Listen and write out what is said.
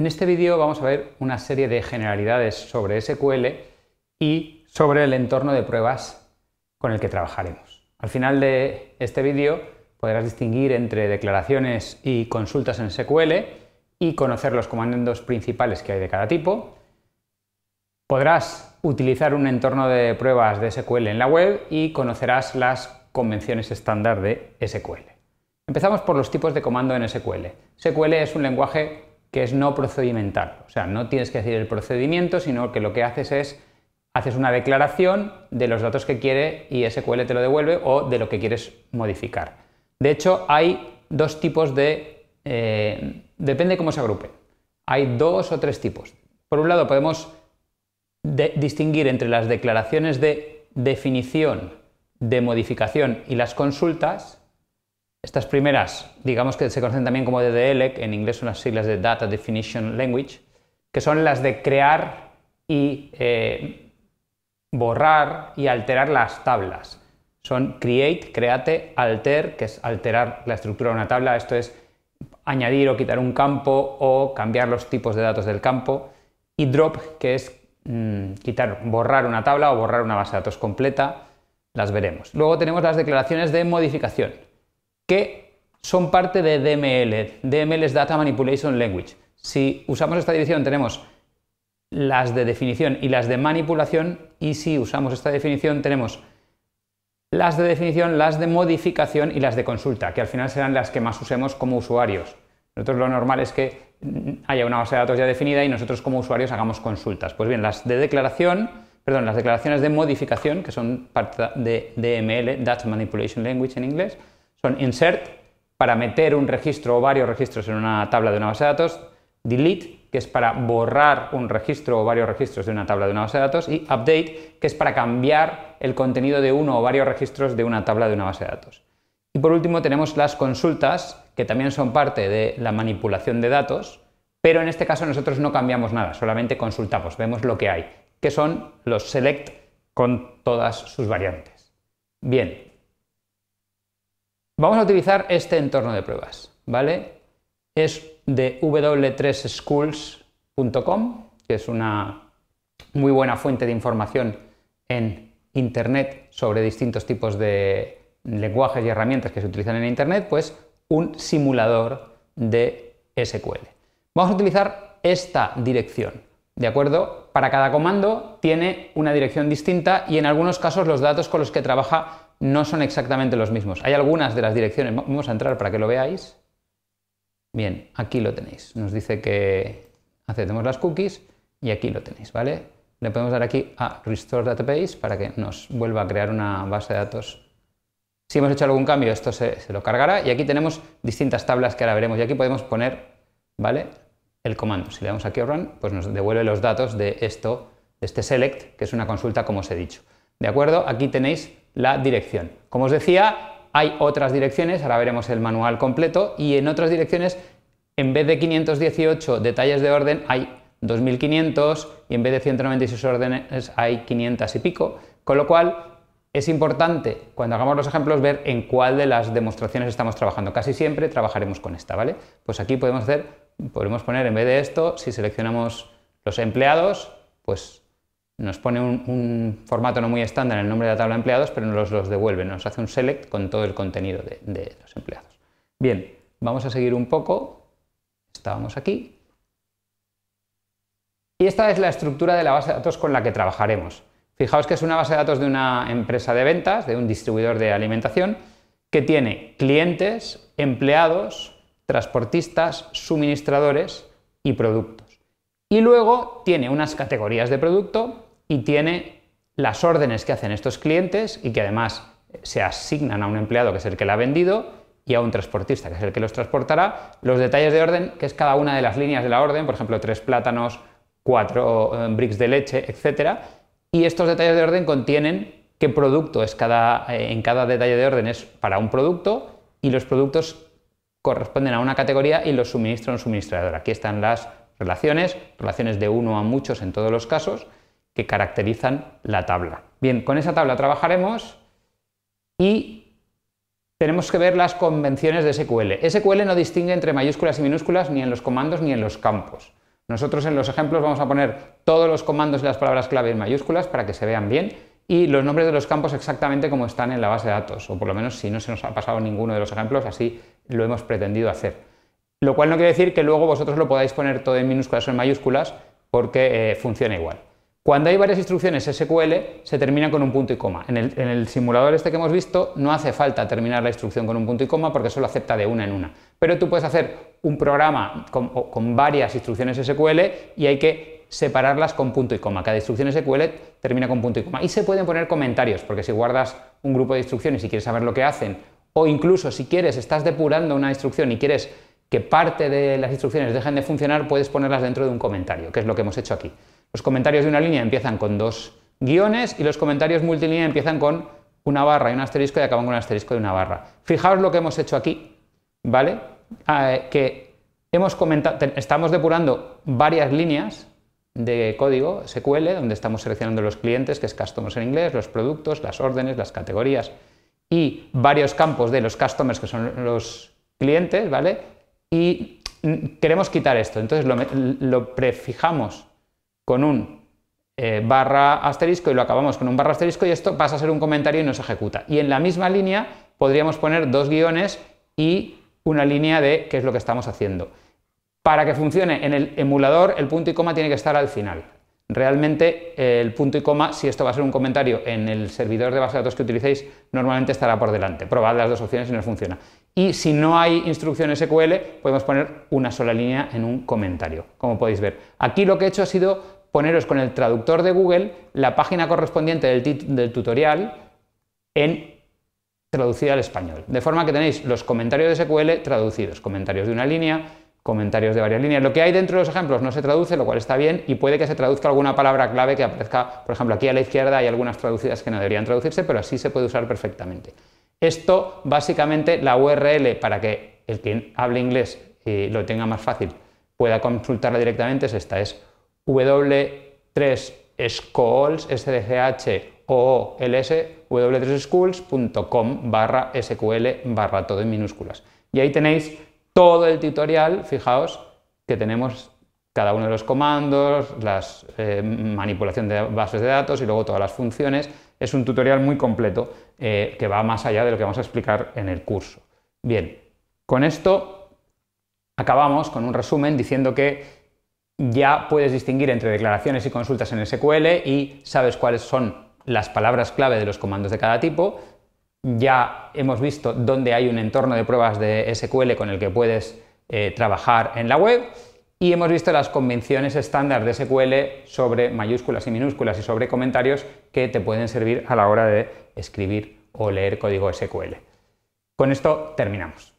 En este vídeo vamos a ver una serie de generalidades sobre SQL y sobre el entorno de pruebas con el que trabajaremos. Al final de este vídeo podrás distinguir entre declaraciones y consultas en SQL y conocer los comandos principales que hay de cada tipo. Podrás utilizar un entorno de pruebas de SQL en la web y conocerás las convenciones estándar de SQL. Empezamos por los tipos de comando en SQL. SQL es un lenguaje que es no procedimental. O sea, no tienes que decir el procedimiento, sino que lo que haces es, haces una declaración de los datos que quiere y SQL te lo devuelve o de lo que quieres modificar. De hecho, hay dos tipos de... Eh, depende cómo se agrupe. Hay dos o tres tipos. Por un lado, podemos distinguir entre las declaraciones de definición, de modificación y las consultas, estas primeras, digamos que se conocen también como DDL, e en inglés son las siglas de Data Definition Language, que son las de crear y eh, borrar y alterar las tablas. Son create, create, alter, que es alterar la estructura de una tabla, esto es añadir o quitar un campo o cambiar los tipos de datos del campo, y drop, que es mm, quitar, borrar una tabla o borrar una base de datos completa, las veremos. Luego tenemos las declaraciones de modificación que son parte de DML. DML es Data Manipulation Language. Si usamos esta división tenemos las de definición y las de manipulación y si usamos esta definición tenemos las de definición, las de modificación y las de consulta, que al final serán las que más usemos como usuarios. Nosotros lo normal es que haya una base de datos ya definida y nosotros como usuarios hagamos consultas. Pues bien, las de declaración, perdón, las declaraciones de modificación, que son parte de DML, Data Manipulation Language en inglés, son insert para meter un registro o varios registros en una tabla de una base de datos, delete, que es para borrar un registro o varios registros de una tabla de una base de datos, y update, que es para cambiar el contenido de uno o varios registros de una tabla de una base de datos. Y por último tenemos las consultas, que también son parte de la manipulación de datos, pero en este caso nosotros no cambiamos nada, solamente consultamos, vemos lo que hay, que son los select con todas sus variantes. Bien, Vamos a utilizar este entorno de pruebas, ¿vale? Es de w3schools.com, que es una muy buena fuente de información en Internet sobre distintos tipos de lenguajes y herramientas que se utilizan en Internet, pues un simulador de SQL. Vamos a utilizar esta dirección, ¿de acuerdo? Para cada comando tiene una dirección distinta y en algunos casos los datos con los que trabaja no son exactamente los mismos. Hay algunas de las direcciones, vamos a entrar para que lo veáis. Bien, aquí lo tenéis. Nos dice que aceptemos las cookies y aquí lo tenéis, ¿vale? Le podemos dar aquí a Restore Database para que nos vuelva a crear una base de datos. Si hemos hecho algún cambio, esto se, se lo cargará y aquí tenemos distintas tablas que ahora veremos y aquí podemos poner, ¿vale? El comando. Si le damos aquí a Run, pues nos devuelve los datos de esto, de este select, que es una consulta como os he dicho. ¿De acuerdo? Aquí tenéis la dirección. Como os decía, hay otras direcciones, ahora veremos el manual completo, y en otras direcciones, en vez de 518 detalles de orden, hay 2500 y en vez de 196 órdenes hay 500 y pico, con lo cual es importante cuando hagamos los ejemplos ver en cuál de las demostraciones estamos trabajando. Casi siempre trabajaremos con esta, ¿vale? Pues aquí podemos hacer, podemos poner en vez de esto, si seleccionamos los empleados, pues nos pone un, formato no muy estándar en el nombre de la tabla de empleados, pero nos los devuelve, nos hace un select con todo el contenido de, de los empleados. Bien, vamos a seguir un poco. Estábamos aquí. Y esta es la estructura de la base de datos con la que trabajaremos. Fijaos que es una base de datos de una empresa de ventas, de un distribuidor de alimentación, que tiene clientes, empleados, transportistas, suministradores y productos. Y luego tiene unas categorías de producto y tiene las órdenes que hacen estos clientes y que además se asignan a un empleado que es el que la ha vendido y a un transportista que es el que los transportará, los detalles de orden, que es cada una de las líneas de la orden, por ejemplo, tres plátanos, cuatro eh, bricks de leche, etcétera, y estos detalles de orden contienen qué producto es cada, eh, en cada detalle de orden es para un producto y los productos corresponden a una categoría y los suministra un suministrador. Aquí están las relaciones, relaciones de uno a muchos en todos los casos, que caracterizan la tabla. Bien, con esa tabla trabajaremos y tenemos que ver las convenciones de SQL. SQL no distingue entre mayúsculas y minúsculas ni en los comandos ni en los campos. Nosotros en los ejemplos vamos a poner todos los comandos y las palabras clave en mayúsculas para que se vean bien y los nombres de los campos exactamente como están en la base de datos, o por lo menos si no se nos ha pasado ninguno de los ejemplos, así lo hemos pretendido hacer. Lo cual no quiere decir que luego vosotros lo podáis poner todo en minúsculas o en mayúsculas porque eh, funciona igual. Cuando hay varias instrucciones SQL, se termina con un punto y coma. En el, simulador este que hemos visto, no hace falta terminar la instrucción con un punto y coma porque solo acepta de una en una. Pero tú puedes hacer un programa con, con varias instrucciones SQL y hay que separarlas con punto y coma. Cada instrucción SQL termina con punto y coma. Y se pueden poner comentarios, porque si guardas un grupo de instrucciones y quieres saber lo que hacen, o incluso si quieres, estás depurando una instrucción y quieres que parte de las instrucciones dejen de funcionar, puedes ponerlas dentro de un comentario, que es lo que hemos hecho aquí. Los comentarios de una línea empiezan con dos guiones y los comentarios multilínea empiezan con una barra y un asterisco y acaban con un asterisco y una barra. Fijaos lo que hemos hecho aquí, ¿vale? Ah, eh, que hemos comentado, estamos depurando varias líneas de código SQL, donde estamos seleccionando los clientes, que es customers en inglés, los productos, las órdenes, las categorías y varios campos de los customers, que son los clientes, ¿vale? Y queremos quitar esto, entonces lo prefijamos con un eh, barra asterisco y lo acabamos con un barra asterisco y esto pasa a ser un comentario y no se ejecuta. Y en la misma línea podríamos poner dos guiones y una línea de qué es lo que estamos haciendo. Para que funcione en el emulador, el punto y coma tiene que estar al final. Realmente eh, el punto y coma, si esto va a ser un comentario en el servidor de base de datos que utilicéis, normalmente estará por delante. Probad las dos opciones y no funciona. Y si no hay instrucciones SQL, podemos poner una sola línea en un comentario, como podéis ver. Aquí lo que he hecho ha sido poneros con el traductor de Google la página correspondiente del, del tutorial en traducida al español. De forma que tenéis los comentarios de SQL traducidos, comentarios de una línea, comentarios de varias líneas. Lo que hay dentro de los ejemplos no se traduce, lo cual está bien, y puede que se traduzca alguna palabra clave que aparezca, por ejemplo, aquí a la izquierda hay algunas traducidas que no deberían traducirse, pero así se puede usar perfectamente. Esto básicamente la URL para que el que hable inglés y lo tenga más fácil pueda consultarla directamente es esta, es w3schools, w 3 barra SQL barra todo en minúsculas. Y ahí tenéis todo el tutorial, fijaos, que tenemos cada uno de los comandos, la eh, manipulación de bases de datos y luego todas las funciones. Es un tutorial muy completo eh, que va más allá de lo que vamos a explicar en el curso. Bien, con esto acabamos con un resumen diciendo que ya puedes distinguir entre declaraciones y consultas en SQL y sabes cuáles son las palabras clave de los comandos de cada tipo. Ya hemos visto dónde hay un entorno de pruebas de SQL con el que puedes eh, trabajar en la web y hemos visto las convenciones estándar de SQL sobre mayúsculas y minúsculas y sobre comentarios que te pueden servir a la hora de escribir o leer código SQL. Con esto terminamos.